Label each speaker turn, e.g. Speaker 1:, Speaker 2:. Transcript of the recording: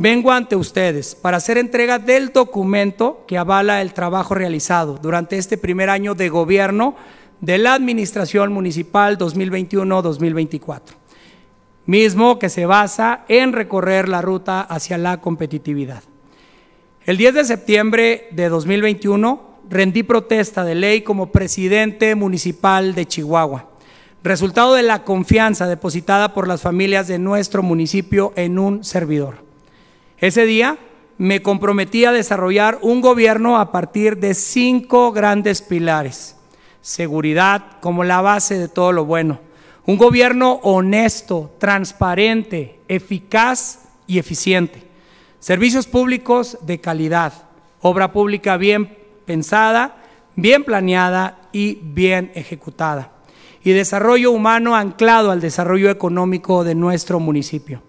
Speaker 1: Vengo ante ustedes para hacer entrega del documento que avala el trabajo realizado durante este primer año de gobierno de la Administración Municipal 2021-2024, mismo que se basa en recorrer la ruta hacia la competitividad. El 10 de septiembre de 2021 rendí protesta de ley como presidente municipal de Chihuahua, resultado de la confianza depositada por las familias de nuestro municipio en un servidor. Ese día me comprometí a desarrollar un gobierno a partir de cinco grandes pilares. Seguridad como la base de todo lo bueno. Un gobierno honesto, transparente, eficaz y eficiente. Servicios públicos de calidad. Obra pública bien pensada, bien planeada y bien ejecutada. Y desarrollo humano anclado al desarrollo económico de nuestro municipio.